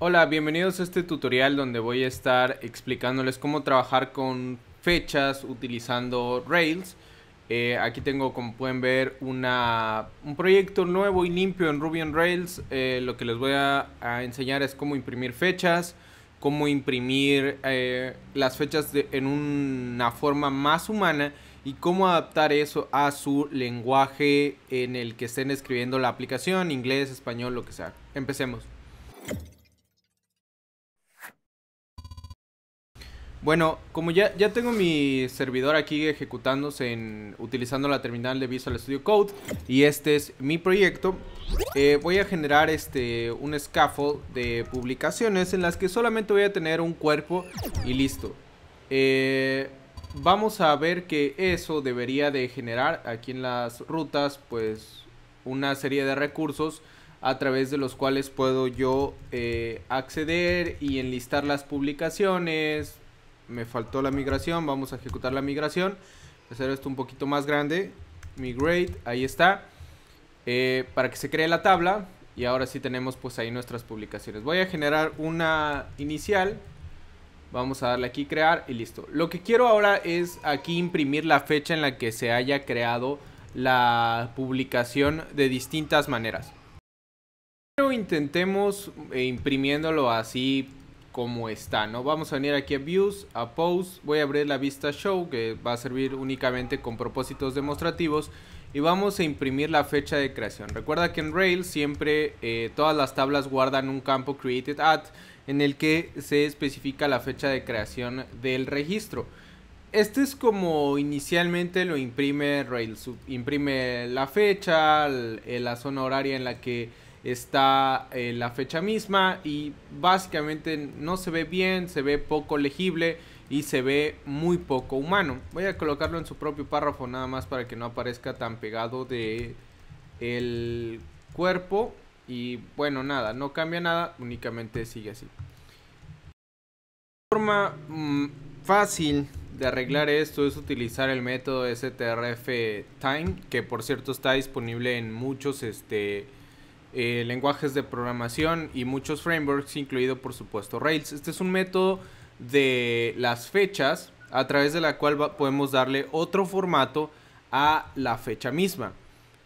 Hola, bienvenidos a este tutorial donde voy a estar explicándoles cómo trabajar con fechas utilizando Rails. Eh, aquí tengo, como pueden ver, un proyecto nuevo y limpio en Ruby on Rails. Eh, lo que les voy a, enseñar es cómo imprimir fechas, cómo imprimir eh, las fechas en una forma más humana y cómo adaptar eso a su lenguaje en el que estén escribiendo la aplicación, inglés, español, lo que sea. Empecemos. Bueno, como ya, ya tengo mi servidor aquí ejecutándose en, utilizando la terminal de Visual Studio Code y este es mi proyecto, eh, voy a generar este, un scaffold de publicaciones en las que solamente voy a tener un cuerpo y listo. Eh, vamos a ver que eso debería de generar aquí en las rutas pues una serie de recursos a través de los cuales puedo yo eh, acceder y enlistar las publicaciones, me faltó la migración, vamos a ejecutar la migración, hacer esto un poquito más grande, migrate, ahí está, eh, para que se cree la tabla y ahora sí tenemos pues ahí nuestras publicaciones. Voy a generar una inicial, vamos a darle aquí crear y listo. Lo que quiero ahora es aquí imprimir la fecha en la que se haya creado la publicación de distintas maneras. Pero intentemos eh, imprimiéndolo así como está, ¿no? Vamos a venir aquí a Views, a Post, voy a abrir la vista Show que va a servir únicamente con propósitos demostrativos y vamos a imprimir la fecha de creación. Recuerda que en Rails siempre eh, todas las tablas guardan un campo created at en el que se especifica la fecha de creación del registro. Este es como inicialmente lo imprime Rails, imprime la fecha, la zona horaria en la que está eh, la fecha misma y básicamente no se ve bien, se ve poco legible y se ve muy poco humano. Voy a colocarlo en su propio párrafo nada más para que no aparezca tan pegado de el cuerpo y bueno, nada, no cambia nada, únicamente sigue así. forma mm, fácil de arreglar esto es utilizar el método strf time, que por cierto está disponible en muchos este eh, lenguajes de programación y muchos frameworks, incluido por supuesto Rails. Este es un método de las fechas a través de la cual podemos darle otro formato a la fecha misma.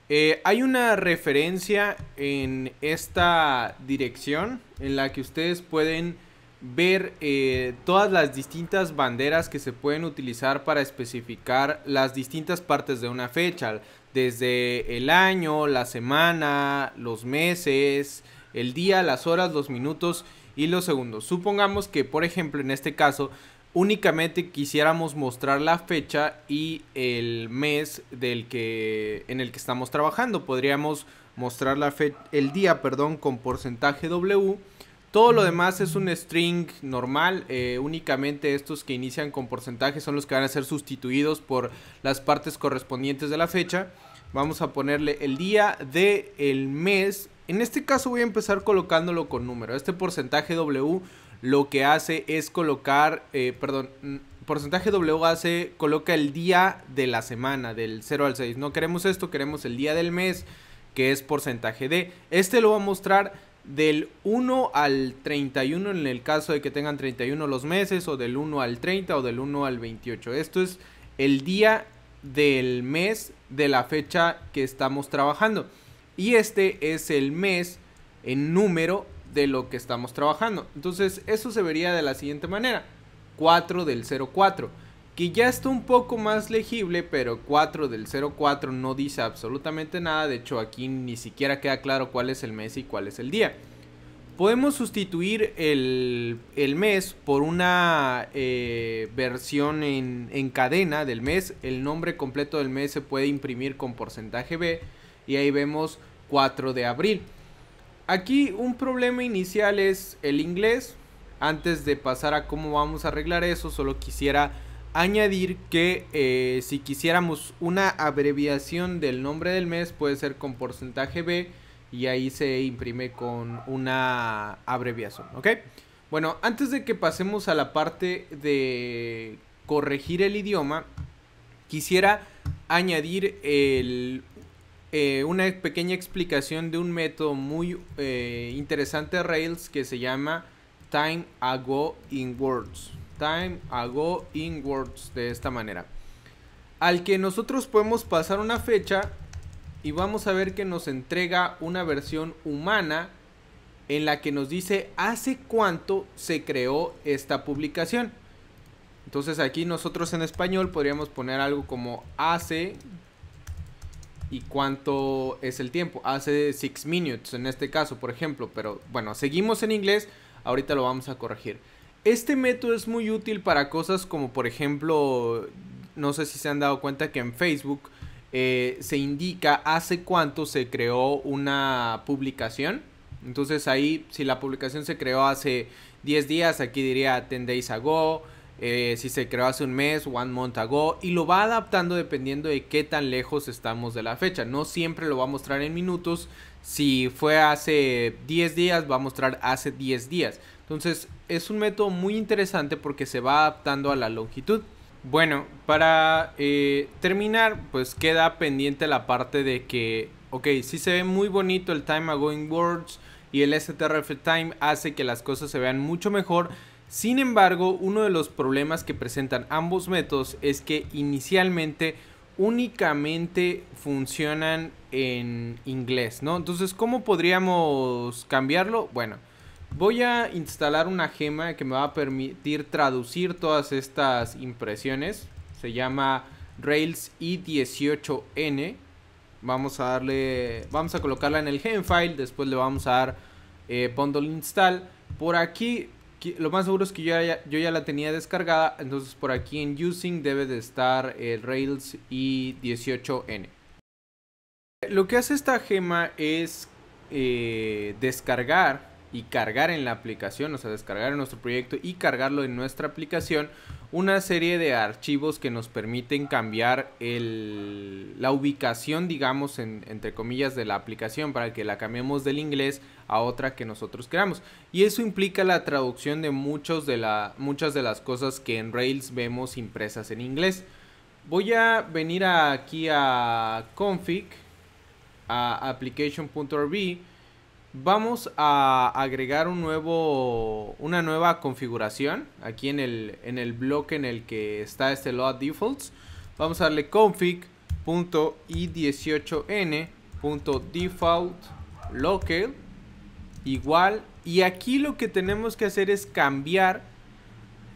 Eh, hay una referencia en esta dirección en la que ustedes pueden ver eh, todas las distintas banderas que se pueden utilizar para especificar las distintas partes de una fecha, desde el año, la semana, los meses, el día, las horas, los minutos y los segundos. Supongamos que, por ejemplo, en este caso, únicamente quisiéramos mostrar la fecha y el mes del que en el que estamos trabajando. Podríamos mostrar la fe el día, perdón, con porcentaje W todo lo demás es un string normal, eh, únicamente estos que inician con porcentaje son los que van a ser sustituidos por las partes correspondientes de la fecha. Vamos a ponerle el día del el mes. En este caso voy a empezar colocándolo con número. Este porcentaje W lo que hace es colocar, eh, perdón, porcentaje W hace, coloca el día de la semana, del 0 al 6. No queremos esto, queremos el día del mes, que es porcentaje D. Este lo va a mostrar del 1 al 31 en el caso de que tengan 31 los meses o del 1 al 30 o del 1 al 28. Esto es el día del mes de la fecha que estamos trabajando. Y este es el mes en número de lo que estamos trabajando. Entonces eso se vería de la siguiente manera. 4 del 04 que ya está un poco más legible, pero 4 del 04 no dice absolutamente nada, de hecho aquí ni siquiera queda claro cuál es el mes y cuál es el día. Podemos sustituir el, mes por una eh, versión en, en cadena del mes, el nombre completo del mes se puede imprimir con porcentaje B y ahí vemos 4 de abril. Aquí un problema inicial es el inglés, antes de pasar a cómo vamos a arreglar eso, solo quisiera Añadir que eh, si quisiéramos una abreviación del nombre del mes puede ser con porcentaje B y ahí se imprime con una abreviación, ¿ok? Bueno, antes de que pasemos a la parte de corregir el idioma, quisiera añadir eh, una pequeña explicación de un método muy eh, interesante de Rails que se llama Time Ago in Words time ago inwards de esta manera. Al que nosotros podemos pasar una fecha y vamos a ver que nos entrega una versión humana en la que nos dice hace cuánto se creó esta publicación. Entonces aquí nosotros en español podríamos poner algo como hace y cuánto es el tiempo. Hace 6 minutes en este caso, por ejemplo. Pero bueno, seguimos en inglés. Ahorita lo vamos a corregir. Este método es muy útil para cosas como por ejemplo, no sé si se han dado cuenta que en Facebook eh, se indica hace cuánto se creó una publicación. Entonces ahí, si la publicación se creó hace 10 días, aquí diría 10 days ago. Eh, si se creó hace un mes, one month ago. Y lo va adaptando dependiendo de qué tan lejos estamos de la fecha. No siempre lo va a mostrar en minutos. Si fue hace 10 días, va a mostrar hace 10 días. Entonces es un método muy interesante porque se va adaptando a la longitud. Bueno, para eh, terminar, pues queda pendiente la parte de que, ok, sí se ve muy bonito el Time Going Words y el STRF Time hace que las cosas se vean mucho mejor. Sin embargo, uno de los problemas que presentan ambos métodos es que inicialmente únicamente funcionan en inglés, ¿no? Entonces, ¿cómo podríamos cambiarlo? Bueno, Voy a instalar una gema que me va a permitir traducir todas estas impresiones. Se llama Rails i18n. Vamos a darle, vamos a colocarla en el file después le vamos a dar eh, bundle install. Por aquí, lo más seguro es que yo ya, la tenía descargada, entonces por aquí en using debe de estar eh, Rails i18n. Lo que hace esta gema es eh, descargar y cargar en la aplicación, o sea, descargar en nuestro proyecto y cargarlo en nuestra aplicación, una serie de archivos que nos permiten cambiar la ubicación, digamos, entre comillas, de la aplicación para que la cambiemos del inglés a otra que nosotros queramos. Y eso implica la traducción de, muchos de muchas de las cosas que en Rails vemos impresas en inglés. Voy a venir aquí a config, a application.rb vamos a agregar un nuevo, una nueva configuración aquí en el, en el bloque en el que está este load defaults. Vamos a darle config.i18n.default.local igual. Y aquí lo que tenemos que hacer es cambiar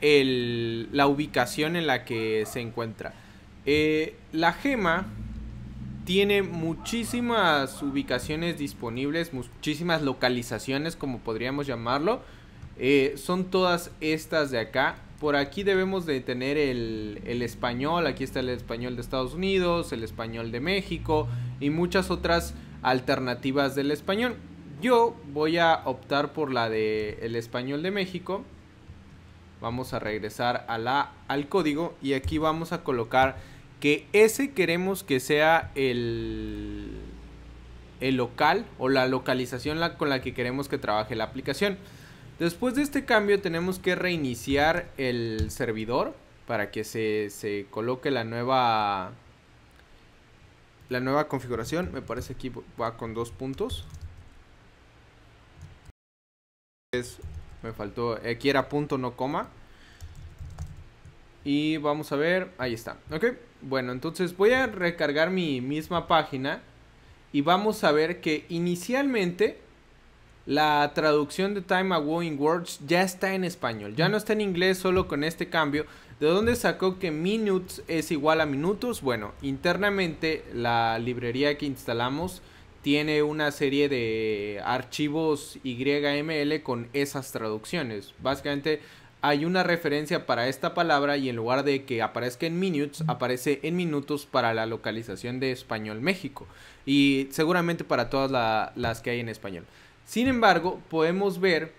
la ubicación en la que se encuentra. Eh, la gema tiene muchísimas ubicaciones disponibles, muchísimas localizaciones, como podríamos llamarlo. Eh, son todas estas de acá. Por aquí debemos de tener el, español, aquí está el español de Estados Unidos, el español de México y muchas otras alternativas del español. Yo voy a optar por la de el español de México. Vamos a regresar a la, al código y aquí vamos a colocar que ese queremos que sea el, el local o la localización con la que queremos que trabaje la aplicación. Después de este cambio tenemos que reiniciar el servidor para que se, coloque la nueva la nueva configuración. Me parece aquí va con dos puntos. me faltó, aquí era punto no coma. Y vamos a ver, ahí está, ok. Bueno, entonces voy a recargar mi misma página y vamos a ver que inicialmente la traducción de Time ago in Words ya está en español, ya no está en inglés solo con este cambio. ¿De dónde sacó que minutes es igual a minutos? Bueno, internamente la librería que instalamos tiene una serie de archivos YML con esas traducciones. Básicamente hay una referencia para esta palabra y en lugar de que aparezca en minutes, aparece en minutos para la localización de español México y seguramente para todas las que hay en español. Sin embargo, podemos ver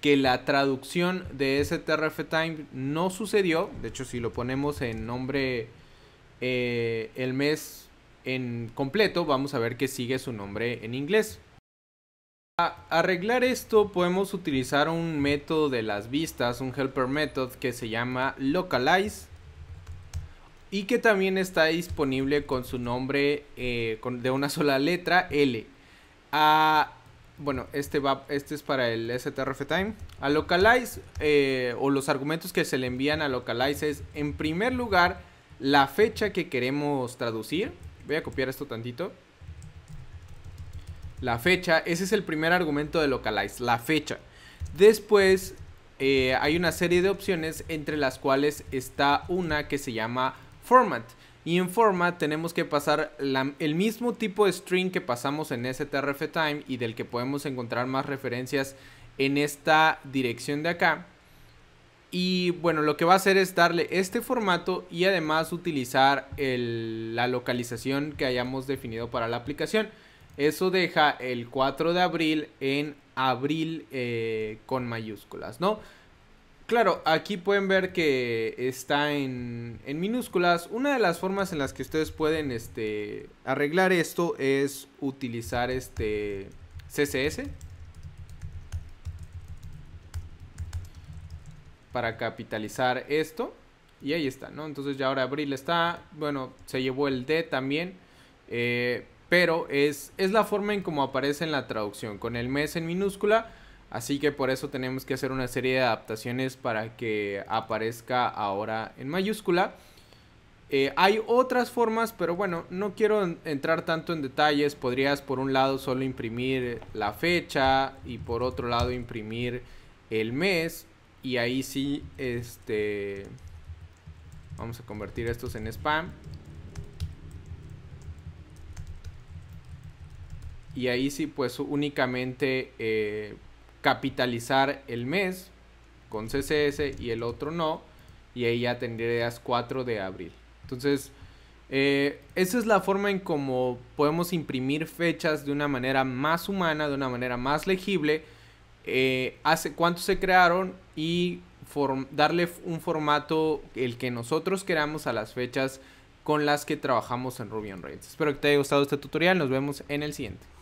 que la traducción de ese Time no sucedió. De hecho, si lo ponemos en nombre eh, el mes en completo, vamos a ver que sigue su nombre en inglés. Para arreglar esto podemos utilizar un método de las vistas, un helper method que se llama localize y que también está disponible con su nombre eh, de una sola letra L. bueno, este, este es para el strf time. A localize eh, o los argumentos que se le envían a localize es en primer lugar la fecha que queremos traducir. Voy a copiar esto tantito la fecha. Ese es el primer argumento de localize, la fecha. Después eh, hay una serie de opciones entre las cuales está una que se llama format. Y en format tenemos que pasar el mismo tipo de string que pasamos en strftime time y del que podemos encontrar más referencias en esta dirección de acá. Y bueno, lo que va a hacer es darle este formato y además utilizar la localización que hayamos definido para la aplicación. Eso deja el 4 de abril en abril eh, con mayúsculas, ¿no? Claro, aquí pueden ver que está en, minúsculas. Una de las formas en las que ustedes pueden este, arreglar esto es utilizar este CSS para capitalizar esto. Y ahí está, ¿no? Entonces ya ahora abril está, bueno, se llevó el D también. Eh, pero es, es la forma en cómo aparece en la traducción, con el mes en minúscula, así que por eso tenemos que hacer una serie de adaptaciones para que aparezca ahora en mayúscula. Eh, hay otras formas, pero bueno, no quiero entrar tanto en detalles. Podrías por un lado solo imprimir la fecha y por otro lado imprimir el mes. Y ahí sí, este... Vamos a convertir estos en spam. y ahí sí pues únicamente eh, capitalizar el mes con CSS y el otro no y ahí ya tendrías 4 de abril. Entonces, eh, esa es la forma en cómo podemos imprimir fechas de una manera más humana, de una manera más legible, eh, hace cuánto se crearon y darle un formato el que nosotros queramos a las fechas con las que trabajamos en Ruby on Rails. Espero que te haya gustado este tutorial, nos vemos en el siguiente.